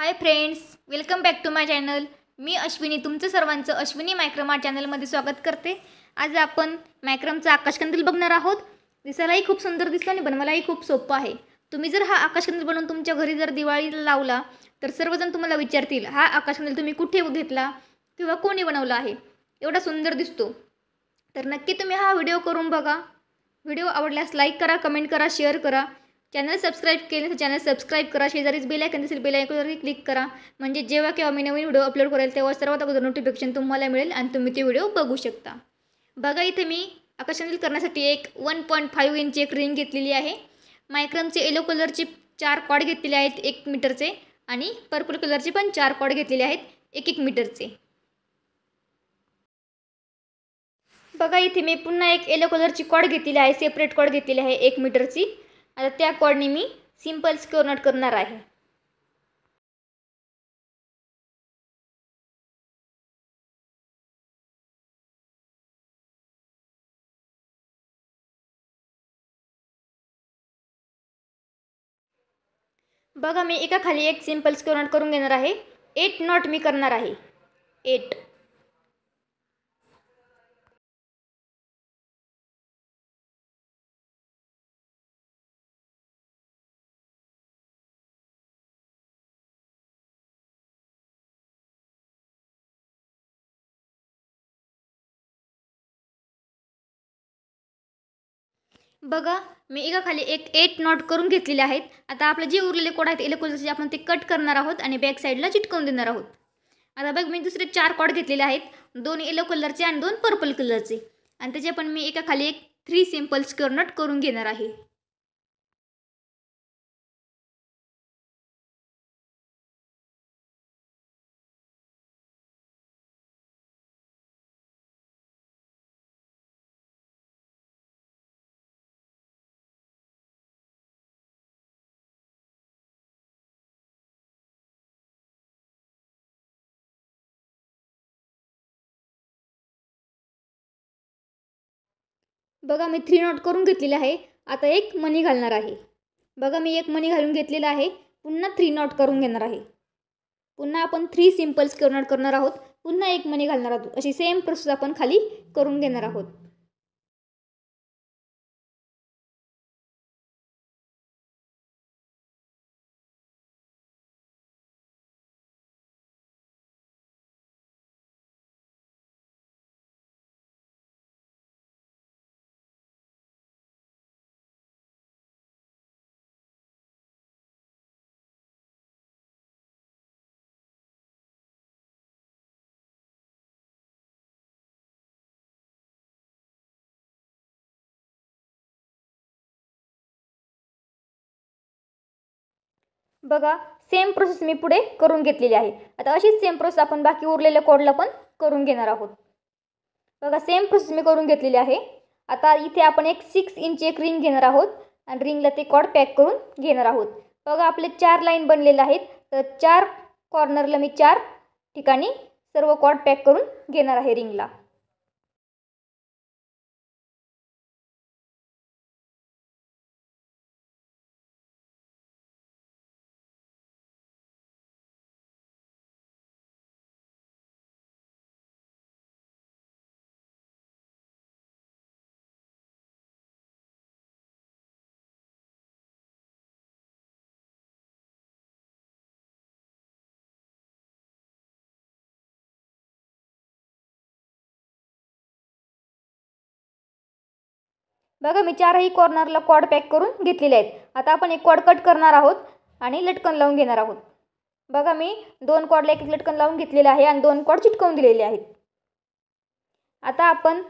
high friends welcome back to my channel मी अश्विनी तुमचं सर्वांचं अश्विनी मायक्रम चॅनलमध्ये स्वागत करते आज आपण मायक्रमचा आकाशकंदील बघणार आहोत दिसायलाही खूप सुंदर दिसतो आणि बनवायलाही खूप सोपं आहे तुम्ही जर हा आकाशकंदील बनवून तुमच्या घरी जर दिवाळीला लावला तर सर्वजण तुम्हाला विचारतील हा आकाशकंदील तुम्ही कुठे घेतला किंवा कोणी बनवला आहे एवढा सुंदर दिसतो तर नक्की तुम्ही हा व्हिडिओ करून बघा व्हिडिओ आवडल्यास लाईक करा कमेंट करा शेअर करा चॅनल सबस्क्राईब केले तर चॅनल सबस्क्राईब करा शेजारीच बेल आयकन दिसेल बेल आयकॉनवरही क्लिक करा म्हणजे जेव्हा केव्हा मी नवीन व्हिडिओ अपलोड करेल तेव्हा सर्वात अगोदर नोटिफिकेशन तुम्हाला मिळेल आणि तुम्ही ते व्हिडिओ बघू शकता बघा इथे मी आकर्षणील करण्यासाठी एक वन पॉईंट फाईव्ह इंची एक रिंग घेतलेली आहे मायक्रमचे येलो कलरचे चार कॉड घेतलेले आहेत एक मीटरचे आणि पर्पल कलरचे पण चार कॉड घेतलेले आहेत एक एक मीटरचे बघा इथे मी पुन्हा एक येलो कलरची कॉड घेतलेली आहे सेपरेट कॉड घेतलेली आहे एक मीटरची आता त्या कॉर्डने मी स्क्वेअर नट करणार आहे बघा मी एका खाली एक सिंपल स्क्वेअर नट करून घेणार आहे एट नॉट मी करणार आहे एट बघा मी एका खाली एक एट नॉट करून घेतलेले आहेत आता आपले जे उरलेले कोड आहेत कलरचे आपण ते कट करणार आहोत आणि बॅक साईडला चिटकवून देणार आहोत आता बघ मी दुसरे चार कॉड घेतलेले आहेत दोन येलो कलरचे आणि दोन पर्पल कलरचे आणि त्याचे पण मी एका खाली एक थ्री सिम्पल स्क्वेअर नट करून घेणार आहे बघा मी थ्री नॉट करून घेतलेलं आहे आता एक मनी घालणार आहे बघा मी एक मनी घालून घेतलेला आहे पुन्हा थ्री नॉट करून घेणार आहे पुन्हा आपण थ्री सिम्पल्स नॉट करणार आहोत पुन्हा एक मनी घालणार आहोत अशी सेम प्रोसेस आपण खाली करून घेणार आहोत बघा सेम प्रोसेस मी पुढे करून घेतलेली आहे आता अशीच सेम प्रोसेस आपण बाकी उरलेल्या कोडला पण करून घेणार आहोत बघा सेम प्रोसेस मी करून घेतलेली आहे आता इथे आपण एक सिक्स इंच एक रिंग घेणार आहोत आणि रिंगला ते कॉड पॅक करून घेणार आहोत बघा आपले चार लाईन बनलेले आहेत तर चार कॉर्नरला मी चार ठिकाणी सर्व कॉड पॅक करून घेणार आहे रिंगला बघा मी चारही कॉर्नरला कॉड पॅक करून घेतलेले आहेत आता आपण एक कॉड कट करणार आहोत आणि लटकन लावून घेणार आहोत बघा मी दोन कॉडला एक एक लटकन लावून घेतलेलं आहे आणि दोन कॉड चिटकवून दिलेले आहेत आता आपण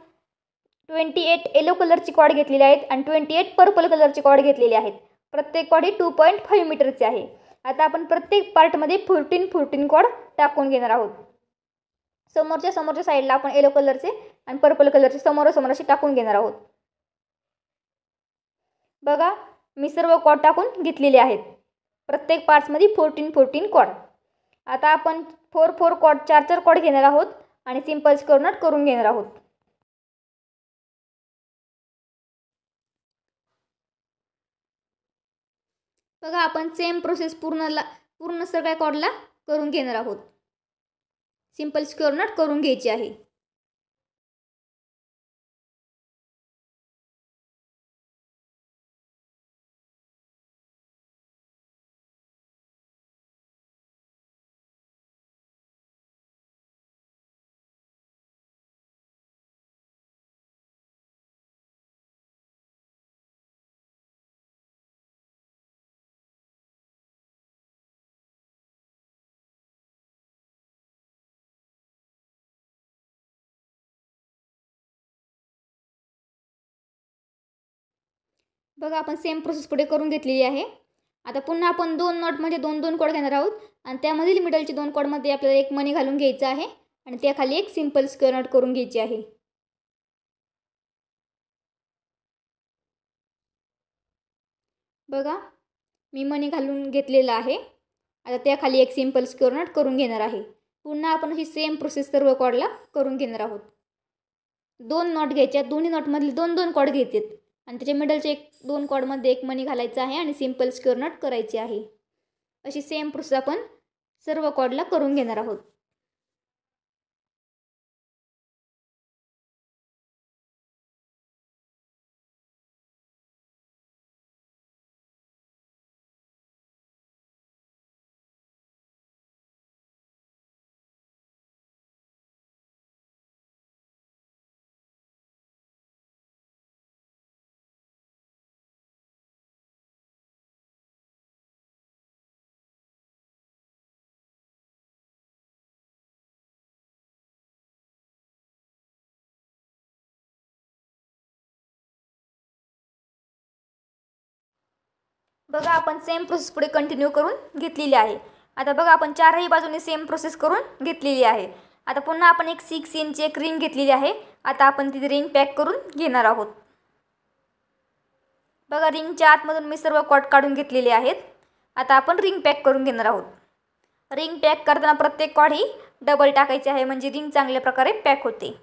ट्वेंटी एट येलो कलरची कॉड घेतलेली आहेत आणि ट्वेंटी एट पर्पल कलरची कॉड घेतलेली आहेत प्रत्येक कॉड ही टू पॉईंट फाईव्ह मीटरचे आहे आता आपण प्रत्येक पार्टमध्ये फोर्टीन फोर्टीन कॉड टाकून घेणार आहोत समोरच्या समोरच्या साईडला आपण येलो कलरचे आणि पर्पल कलरचे समोरासमोर असे टाकून घेणार आहोत बघा मी सर्व कॉड टाकून घेतलेले आहेत प्रत्येक पार्ट्समध्ये फोर्टीन फोर्टीन कॉड आता आपण फोर फोर कॉड चार चार कॉड घेणार आहोत आणि सिम्पल स्कोरनट करून घेणार आहोत बघा आपण सेम प्रोसेस पूर्ण पूर्ण सगळ्या कॉडला करून घेणार आहोत सिम्पल स्क्युअरनट नट करून घ्यायची आहे बघा आपण सेम प्रोसेस पुढे करून घेतलेली आहे आता पुन्हा आपण दोन नॉट म्हणजे दोन दोन कोड घेणार आहोत आणि त्यामधील मिडलचे दोन कोडमध्ये आपल्याला एक मनी घालून घ्यायचं आहे आणि त्याखाली एक सिंपल स्क्वेअर नॉट करून घ्यायची आहे बघा मी मनी घालून घेतलेलं आहे आता त्याखाली एक सिंपल स्क्वेअर नॉट करून घेणार आहे पुन्हा आपण ही सेम प्रोसेस सर्व कॉडला करून घेणार आहोत दोन नॉट घ्यायच्या दोन्ही नॉटमधले दोन दोन कॉड घ्यायचे आणि त्याच्या मिडलच्या एक दोन कॉडमध्ये एक मनी घालायचा आहे आणि सिम्पल स्क्युअर नट करायची आहे अशी सेम प्रोसेस आपण सर्व कॉडला करून घेणार आहोत बघा आपण सेम प्रोसेस पुढे कंटिन्यू करून घेतलेली आहे आता बघा आपण चारही बाजूने सेम प्रोसेस करून घेतलेली आहे आता पुन्हा आपण एक सिक्स इंची एक रिंग घेतलेली आहे आता आपण ती रिंग पॅक करून घेणार आहोत बघा रिंगच्या आतमधून मी सर्व कॉट काढून घेतलेले आहेत आता आपण रिंग पॅक करून घेणार आहोत रिंग पॅक करताना प्रत्येक कॉड ही डबल टाकायची आहे म्हणजे रिंग चांगल्या प्रकारे पॅक होते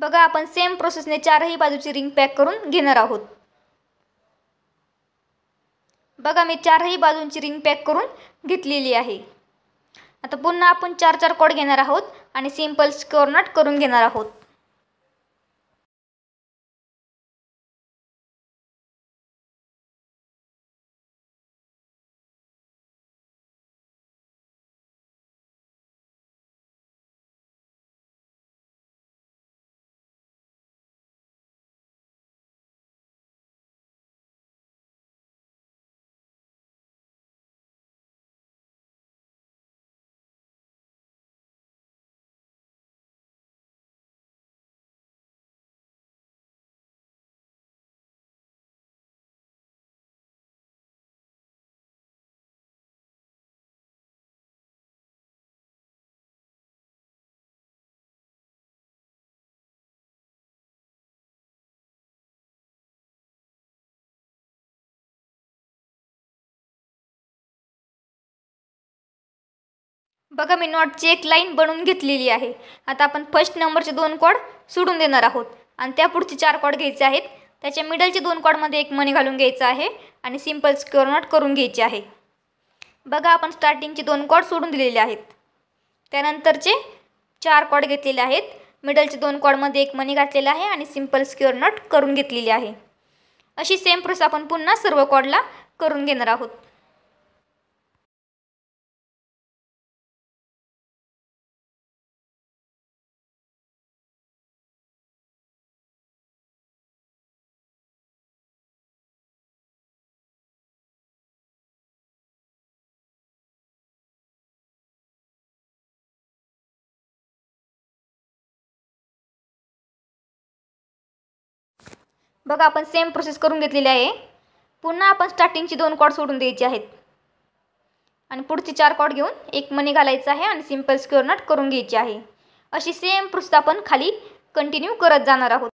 बघा आपण सेम प्रोसेसने चारही बाजूची रिंग पॅक करून घेणार आहोत बघा मी चारही बाजूंची रिंग पॅक करून घेतलेली आहे आता पुन्हा आपण चार चार कोड घेणार आहोत आणि सिम्पल नट करून घेणार आहोत बघा मी नॉटची एक लाईन बनवून घेतलेली आहे आता आपण फर्स्ट नंबरचे दोन कॉड सोडून देणार आहोत आणि त्या पुढचे चार कॉड घ्यायचे आहेत त्याच्या मिडलचे दोन कॉडमध्ये एक मनी घालून घ्यायचा आहे आणि सिम्पल स्क्युअर नॉट करून घ्यायचे आहे बघा आपण स्टार्टिंगचे दोन कॉड सोडून दिलेले आहेत त्यानंतरचे चार कॉड घेतलेले आहेत मिडलचे दोन कॉडमध्ये एक मनी घातलेला आहे आणि सिम्पल स्क्युअर नॉट करून घेतलेली आहे अशी सेम प्रोसेस आपण पुन्हा सर्व कॉडला करून घेणार आहोत बघा आपण सेम प्रोसेस करून घेतलेली आहे पुन्हा आपण स्टार्टिंगची दोन कॉड सोडून द्यायचे आहेत आणि पुढचे चार कॉड घेऊन एक मनी घालायचं आहे आणि सिम्पल स्क्युअर नट करून घ्यायची आहे अशी सेम प्रोसेस आपण खाली कंटिन्यू करत जाणार आहोत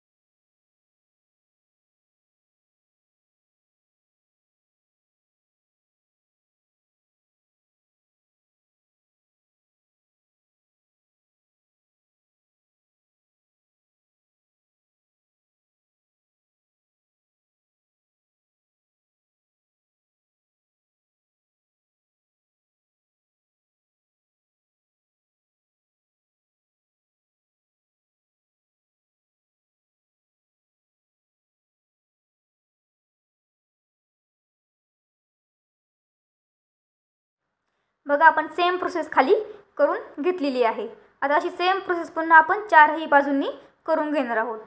बघा आपण सेम प्रोसेस खाली करून घेतलेली आहे आता अशी सेम प्रोसेस पुन्हा आपण चारही बाजूंनी करून घेणार आहोत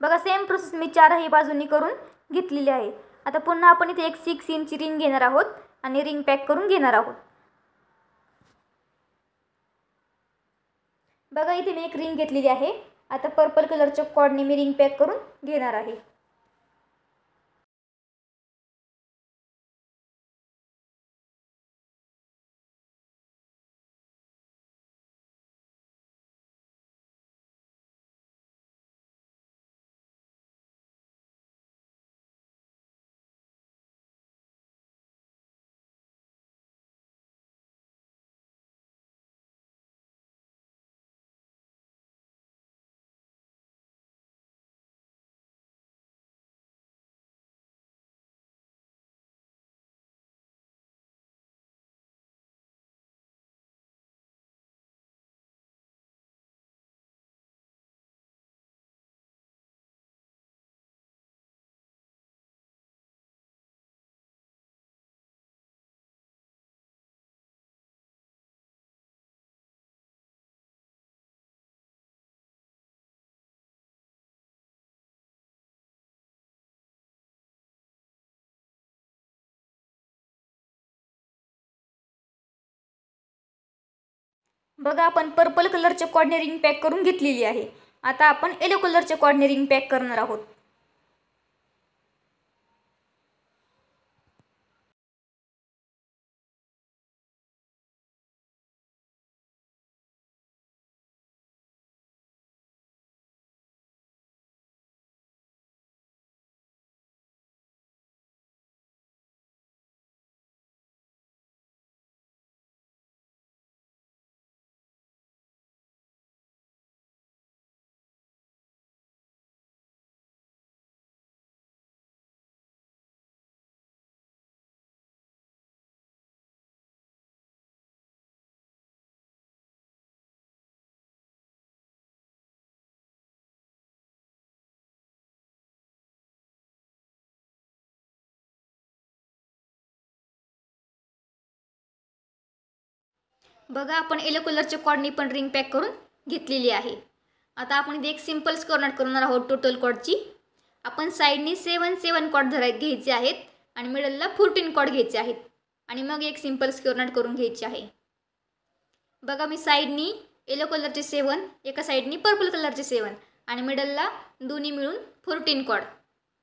बघा सेम प्रोसेस मी चारही बाजूंनी करून घेतलेली आहे आता पुन्हा आपण इथे एक सिक्स इंची रिंग घेणार आहोत आणि रिंग पॅक करून घेणार आहोत बघा इथे मी एक रिंग घेतलेली आहे आता पर्पल कलरच्या कॉर्डने मी रिंग पॅक करून घेणार आहे बघा आपण पर्पल कलरचे कॉर्डनेरिंग पॅक करून घेतलेली आहे आता आपण येलो कलरचे कॉर्डनेरिंग पॅक करणार आहोत बघा आपण येलो कलरच्या कॉर्डनी पण रिंग पॅक करून घेतलेली आहे आता आपण इथे एक सिम्पल नट करणार आहोत टोटल कॉर्डची आपण साईडनी सेवन सेवन कॉर्ड धराय घ्यायचे आहेत आणि मिडलला फोर्टीन कॉर्ड घ्यायचे आहेत आणि मग एक सिम्पल स्कर्नट करून घ्यायचे आहे बघा मी साईडनी येलो कलरचे सेवन एका साईडनी पर्पल कलरचे सेवन आणि मिडलला दोन्ही मिळून फोर्टीन कॉर्ड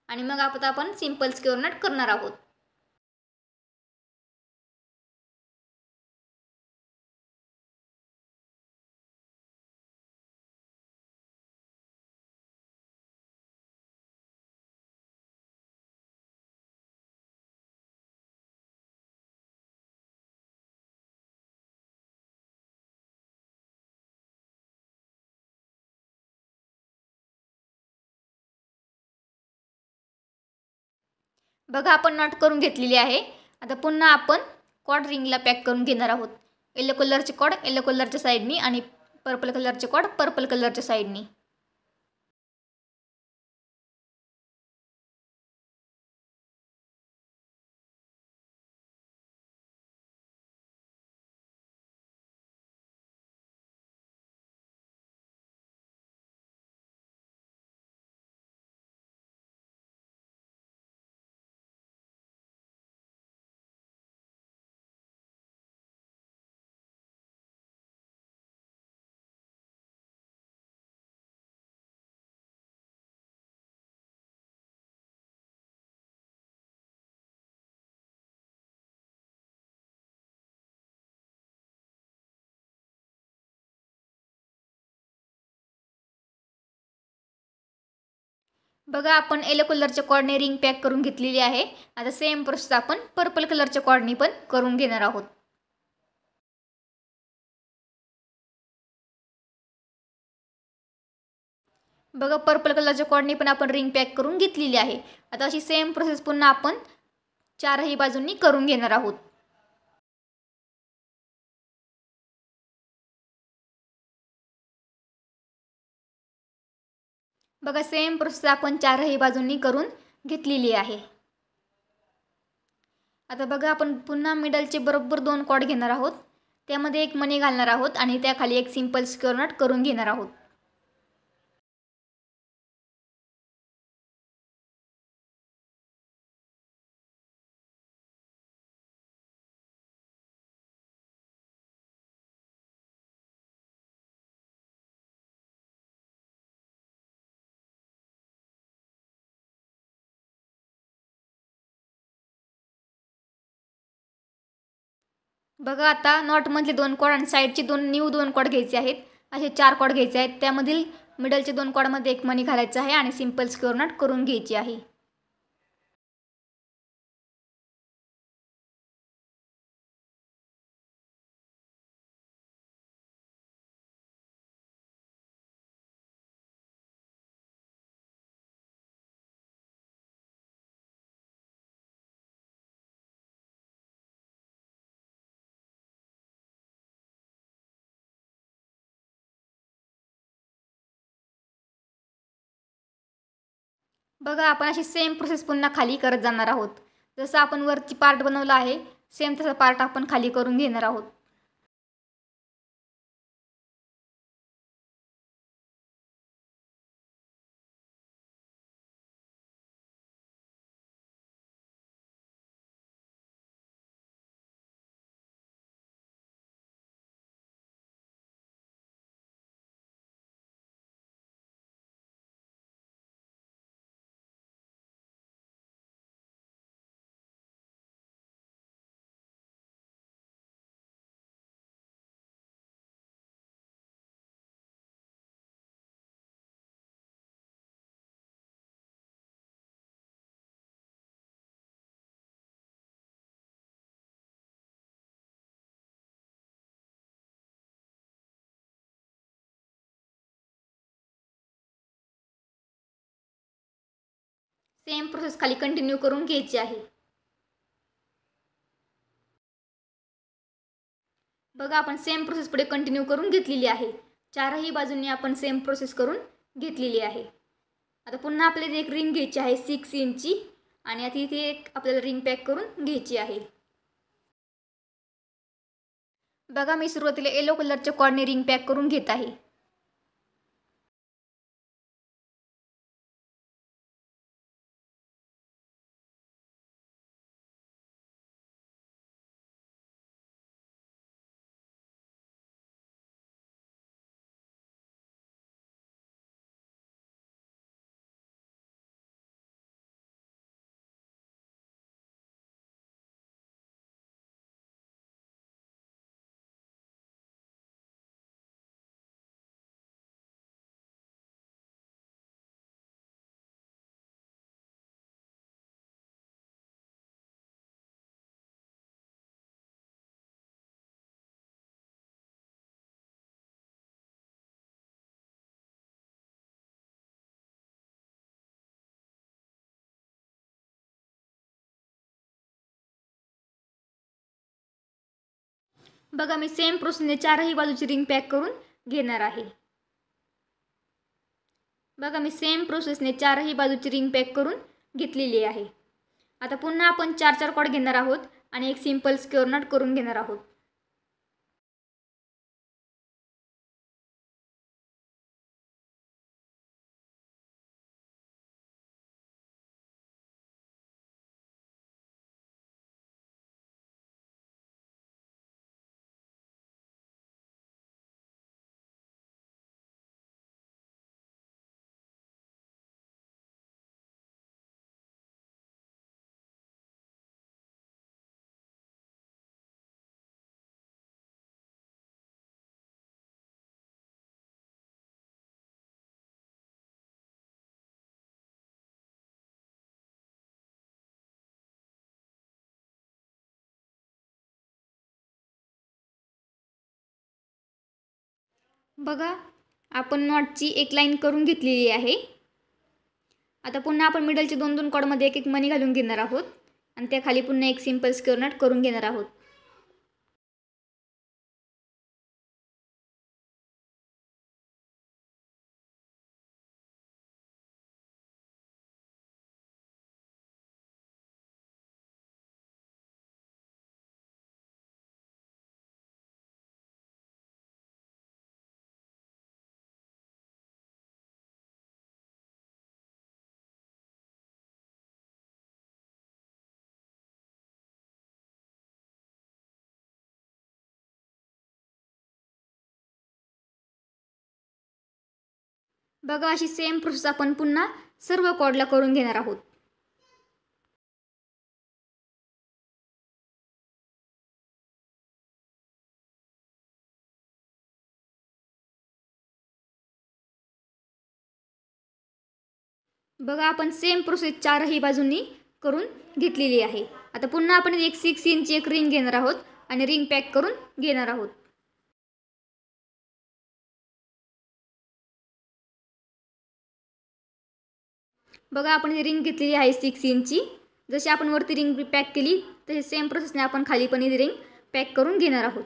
आणि मग आता आपण सिम्पल स्क्युअर करणार आहोत बघा आपण नॉट करून घेतलेली आहे आता पुन्हा आपण कॉड रिंगला पॅक करून घेणार आहोत येलो कलरचे कॉड येलो कलरच्या साईडनी आणि पर्पल कलरचे कॉड पर्पल कलरच्या साईडनी बघा आपण येलो कलरच्या कॉर्डने रिंग पॅक करून घेतलेली आहे आता सेम प्रोसेस आपण पर्पल कलरच्या कॉर्डने पण करून घेणार आहोत बघा पर्पल कलरच्या कॉर्डने पण आपण रिंग पॅक करून घेतलेली आहे आता अशी सेम प्रोसेस पुन्हा आपण चारही बाजूंनी करून घेणार आहोत बघा सेम प्रोसेस आपण चारही बाजूंनी करून घेतलेली आहे आता बघा आपण पुन्हा मिडलचे बरोबर दोन कॉड घेणार आहोत त्यामध्ये एक मणी घालणार आहोत आणि त्याखाली एक सिम्पल स्क्युअरनट करून घेणार आहोत बघा आता नॉटमधले दोन कॉड आणि साईडचे दोन न्यू दोन कॉड घ्यायचे आहेत असे चार कॉड घ्यायचे आहेत त्यामधील मिडलचे दोन कॉडमध्ये एक मनी घालायचं आहे आणि सिम्पल स्क्युअर नॉट करून घ्यायची आहे बघा आपण अशी सेम प्रोसेस पुन्हा खाली करत जाणार आहोत जसं आपण वरती पार्ट बनवला आहे सेम तसा पार्ट आपण खाली करून घेणार आहोत सेम प्रोसेस खाली कंटिन्यू करून घ्यायची आहे बघा आपण सेम प्रोसेस पुढे कंटिन्यू करून घेतलेली आहे चारही बाजूंनी आपण सेम प्रोसेस करून घेतलेली आहे आता पुन्हा आपल्याला एक रिंग घ्यायची आहे सिक्स इंचची आणि आता इथे एक आपल्याला रिंग पॅक करून घ्यायची आहे बघा मी सुरुवातीला येलो कलरचे कॉर्ने रिंग पॅक करून घेत आहे बघा मी सेम प्रोसेसने चारही बाजूची रिंग पॅक करून घेणार आहे बघा मी सेम प्रोसेसने चारही बाजूची रिंग पॅक करून घेतलेली आहे आता पुन्हा आपण चार चार कॉड घेणार आहोत आणि एक सिंपल स्क्युअर करून घेणार आहोत बघा आपण नॉटची एक लाईन करून घेतलेली आहे आता पुन्हा आपण मिडलचे दोन दोन कॉडमध्ये एक एक मनी घालून घेणार आहोत आणि त्या खाली पुन्हा एक सिम्पल स्क्युअर नॉट करून घेणार आहोत बघा अशी सेम प्रोसेस आपण पुन्हा सर्व कॉडला करून घेणार आहोत बघा आपण सेम प्रोसेस चारही बाजूंनी करून घेतलेली आहे आता पुन्हा आपण एक सिक्स इंची एक रिंग घेणार आहोत आणि रिंग पॅक करून घेणार आहोत बघा आपण ही रिंग घेतलेली आहे सिक्स इंची जशी आपण वरती रिंग पॅक केली तशी सेम प्रोसेसने आपण खाली पण ही रिंग पॅक करून घेणार आहोत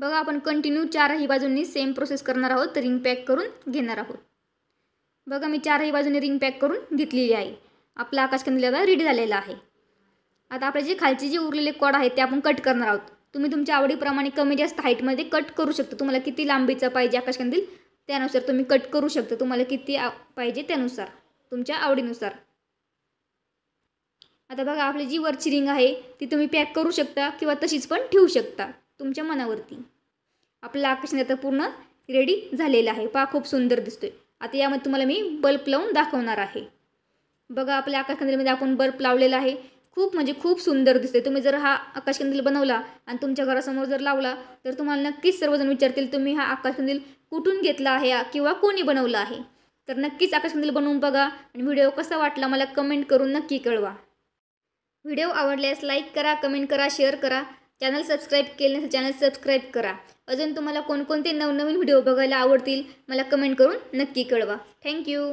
बघा आपण कंटिन्यू चारही बाजूंनी सेम प्रोसेस करणार आहोत तर रिंग पॅक करून घेणार आहोत बघा मी चारही बाजूने रिंग पॅक करून घेतलेली आहे आपला आकाशकंदील आता रेडी झालेला आहे आता आपले जे खालचे जे उरलेले कॉड आहेत ते आपण कट करणार आहोत तुम्ही तुमच्या आवडीप्रमाणे कमी जास्त हाईटमध्ये कट करू शकता तुम्हाला किती लांबीचा पाहिजे आकाशकंदील त्यानुसार तुम्ही कट करू शकता तुम्हाला किती पाहिजे त्यानुसार तुमच्या आवडीनुसार आता बघा आपली जी वरची रिंग आहे ती तुम्ही पॅक करू शकता किंवा तशीच पण ठेवू शकता तुमच्या मनावरती आपलं आकर्षण आता पूर्ण रेडी झालेलं आहे पहा खूप सुंदर दिसतोय आता यामध्ये तुम्हाला मी बल्ब लावून दाखवणार आहे बघा आपल्या आकाशकंदीलमध्ये आपण बल्ब लावलेला आहे खूप म्हणजे खूप सुंदर दिसतोय तुम्ही जर हा आकाशकंदील बनवला आणि तुमच्या घरासमोर जर लावला तर तुम्हाला नक्कीच सर्वजण विचारतील तुम्ही हा आकाशकंदील कुठून घेतला आहे किंवा कोणी बनवला आहे तर नक्कीच आकाशकंदील बनवून बघा आणि व्हिडिओ कसा वाटला मला कमेंट करून नक्की कळवा व्हिडिओ आवडल्यास लाईक करा कमेंट करा शेअर करा चॅनल सबस्क्राईब केले नसेल चॅनल सबस्क्राईब करा अजून तुम्हाला कोणकोणते नवनवीन व्हिडिओ बघायला आवडतील मला कमेंट करून नक्की कळवा थँक्यू